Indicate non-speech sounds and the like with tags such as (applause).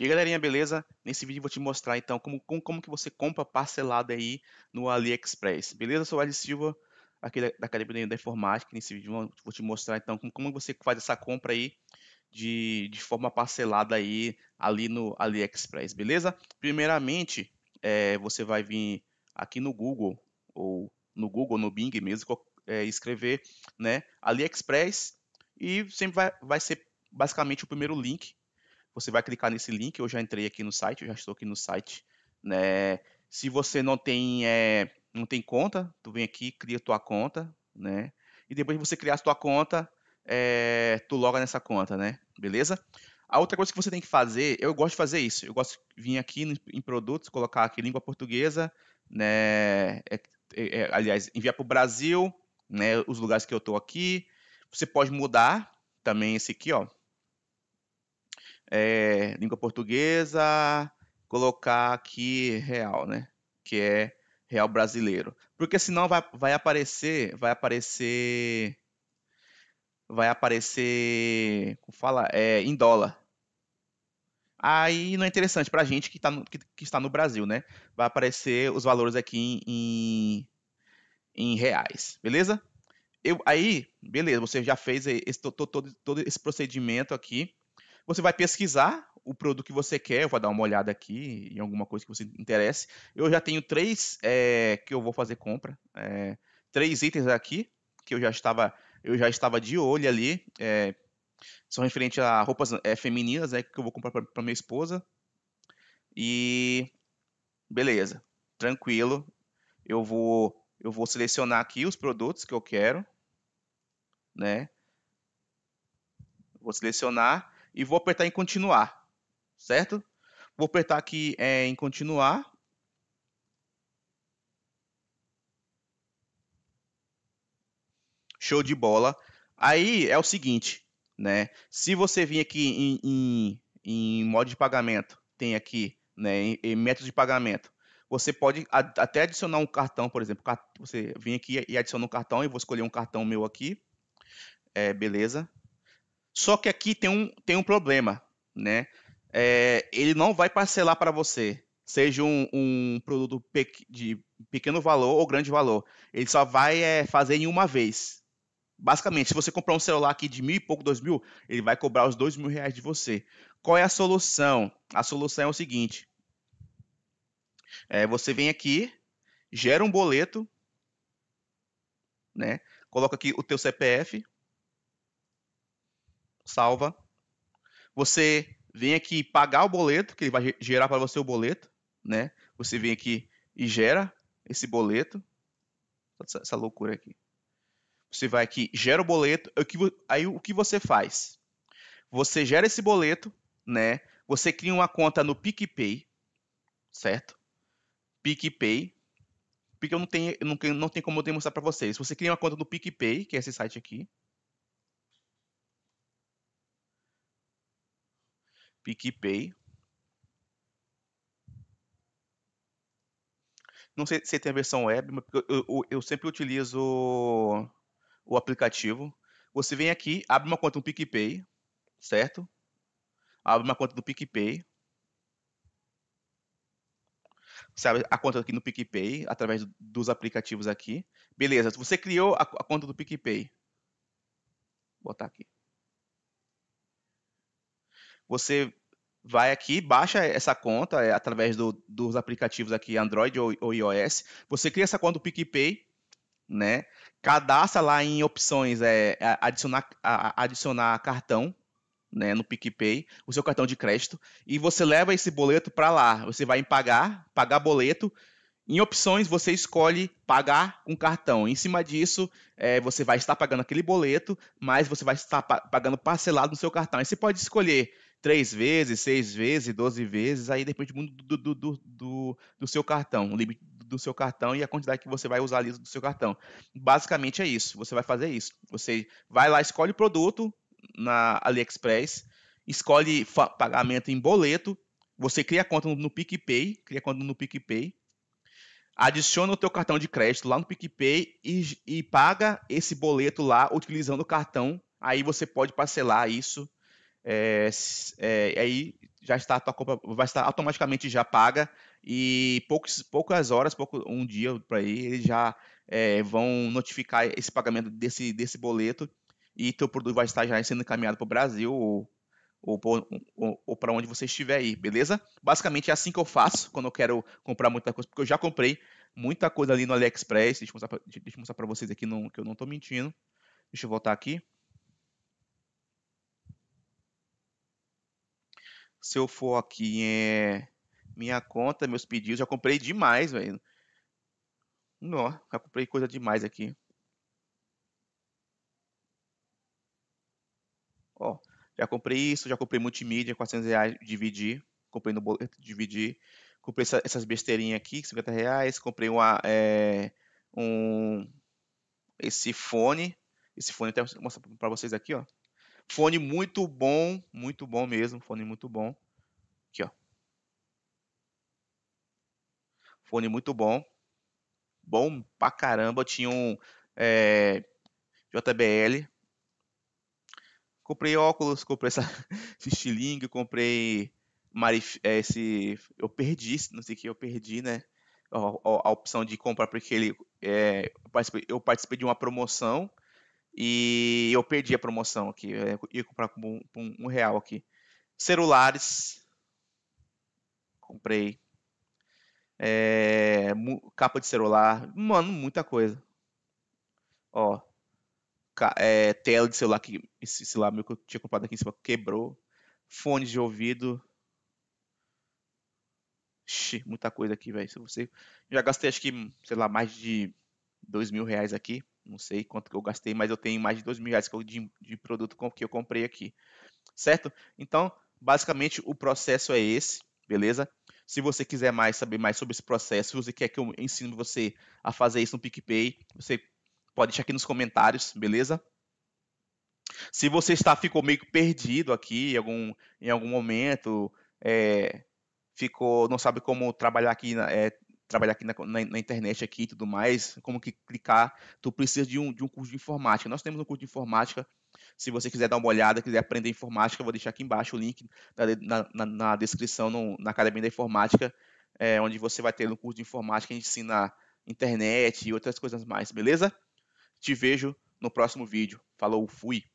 E galerinha, beleza? Nesse vídeo vou te mostrar então como, como, como que você compra parcelado aí no AliExpress, beleza? Eu sou o Ali Silva, aqui da, da Academia da Informática, nesse vídeo vou te mostrar então como, como você faz essa compra aí de, de forma parcelada aí ali no AliExpress, beleza? Primeiramente, é, você vai vir aqui no Google, ou no Google, no Bing mesmo, é, escrever né, AliExpress e sempre vai, vai ser basicamente o primeiro link você vai clicar nesse link. Eu já entrei aqui no site, eu já estou aqui no site. Né? Se você não tem, é, não tem conta, tu vem aqui, cria tua conta, né? E depois de você criar a tua conta, é, tu loga nessa conta, né? Beleza? A outra coisa que você tem que fazer, eu gosto de fazer isso. Eu gosto de vir aqui em produtos, colocar aqui língua portuguesa, né? É, é, é aliás, enviar para o Brasil, né? Os lugares que eu estou aqui. Você pode mudar também esse aqui, ó é, língua portuguesa, colocar aqui real, né? Que é real brasileiro. Porque senão vai, vai aparecer, vai aparecer, vai aparecer, como fala? É, em dólar. Aí não é interessante para a gente que, tá no, que, que, está no Brasil, né? Vai aparecer os valores aqui em, em reais, beleza? Eu, aí, beleza, você já fez esse, todo, todo, todo esse procedimento aqui você vai pesquisar o produto que você quer, eu vou dar uma olhada aqui em alguma coisa que você interesse. Eu já tenho três é, que eu vou fazer compra, é, três itens aqui que eu já estava eu já estava de olho ali. É, são referentes a roupas femininas, né, que eu vou comprar para minha esposa. E beleza, tranquilo. Eu vou eu vou selecionar aqui os produtos que eu quero, né? Vou selecionar e vou apertar em continuar, certo? Vou apertar aqui é, em continuar. Show de bola. Aí é o seguinte, né? Se você vir aqui em, em, em modo de pagamento, tem aqui, né, em, em método de pagamento, você pode até adicionar um cartão, por exemplo. Você vem aqui e adiciona um cartão, eu vou escolher um cartão meu aqui. É, beleza. Só que aqui tem um, tem um problema, né? É, ele não vai parcelar para você, seja um, um produto de pequeno valor ou grande valor. Ele só vai é, fazer em uma vez. Basicamente, se você comprar um celular aqui de mil e pouco, dois mil, ele vai cobrar os dois mil reais de você. Qual é a solução? A solução é o seguinte: é, você vem aqui, gera um boleto, né? Coloca aqui o teu CPF, salva. Você vem aqui pagar o boleto, que ele vai gerar para você o boleto, né? Você vem aqui e gera esse boleto. Essa, essa loucura aqui. Você vai aqui, gera o boleto. É aí o que você faz? Você gera esse boleto, né? Você cria uma conta no PicPay, certo? PicPay. Porque eu não tenho, não, não tem como eu demonstrar para vocês. Você cria uma conta no PicPay, que é esse site aqui. PicPay. Não sei se tem a versão web, mas eu, eu, eu sempre utilizo o, aplicativo. Você vem aqui, abre uma conta no PicPay, certo? Abre uma conta do PicPay. Você abre a conta aqui no PicPay, através dos aplicativos aqui. Beleza, você criou a, a conta do PicPay. Vou botar aqui você vai aqui, baixa essa conta é, através do, dos aplicativos aqui Android ou, ou, iOS, você cria essa conta do PicPay, né? Cadastra lá em opções é, adicionar, a, adicionar cartão né, no PicPay, o seu cartão de crédito, e você leva esse boleto para lá. Você vai em pagar, pagar boleto. Em opções, você escolhe pagar com cartão. Em cima disso, é, você vai estar pagando aquele boleto, mas você vai estar pagando parcelado no seu cartão. E você pode escolher três vezes, seis vezes, doze vezes, aí depende muito do, do, do, do, do seu cartão, o limite do seu cartão e a quantidade que você vai usar ali do seu cartão. Basicamente é isso, você vai fazer isso. Você vai lá, escolhe o produto na AliExpress, escolhe pagamento em boleto, você cria a conta no, PicPay, cria a conta no PicPay, adiciona o teu cartão de crédito lá no PicPay e, e paga esse boleto lá utilizando o cartão. Aí você pode parcelar isso é, é, aí já está a tua compra, vai estar automaticamente já paga e poucos, poucas horas, pouco, um dia para aí, eles já é, vão notificar esse pagamento desse, desse boleto e teu produto vai estar já sendo encaminhado para o Brasil ou, ou, ou, ou para onde você estiver aí, beleza? Basicamente é assim que eu faço quando eu quero comprar muita coisa, porque eu já comprei muita coisa ali no AliExpress. Deixa eu mostrar para vocês aqui não, que eu não estou mentindo. Deixa eu voltar aqui. se eu for aqui é minha conta, meus pedidos, já comprei demais, velho. Não, já comprei coisa demais aqui. Ó, já comprei isso, já comprei multimídia, 400 reais, dividir. Comprei no boleto, dividir. Comprei essa, essas besteirinhas aqui, 50 reais. Comprei uma, é, um, esse fone. Esse fone até vou mostrar pra vocês aqui, ó. Fone muito bom, muito bom mesmo, fone muito bom. Aqui, ó. Fone muito bom. Bom pra caramba, tinha um é, JBL. Comprei óculos, comprei essa (laughs) estilingue, comprei Marif é, esse eu perdi, não sei o que eu perdi, né? A, a, a opção de comprar porque ele é, eu, participei, eu participei de uma promoção e eu perdi a promoção aqui. Eu ia comprar com um, um real aqui. Celulares. Comprei. É, capa de celular. Mano, muita coisa. Ó. É, tela de celular que esse celular meu que eu tinha comprado aqui em cima quebrou. Fone de ouvido. Xi, muita coisa aqui, velho. Se você. Já gastei acho que, sei lá, mais de dois mil reais aqui. Não sei quanto que eu gastei, mas eu tenho mais de 2 mil reais de, de produto que eu comprei aqui. Certo? Então, basicamente, o processo é esse, beleza? Se você quiser mais saber mais sobre esse processo, se você quer que eu ensine você a fazer isso no PicPay, você pode deixar aqui nos comentários, beleza? Se você está ficou meio perdido aqui em algum, em algum momento, é, ficou não sabe como trabalhar aqui é, trabalhar aqui na, na, na, internet aqui e tudo mais, como que clicar, tu precisa de um, de um curso de informática. Nós temos um curso de informática, se você quiser dar uma olhada, quiser aprender informática, eu vou deixar aqui embaixo o link na, na, na descrição no, na Academia da Informática, é, onde você vai ter um curso de informática, a gente ensina internet e outras coisas mais, beleza? Te vejo no próximo vídeo. Falou, fui!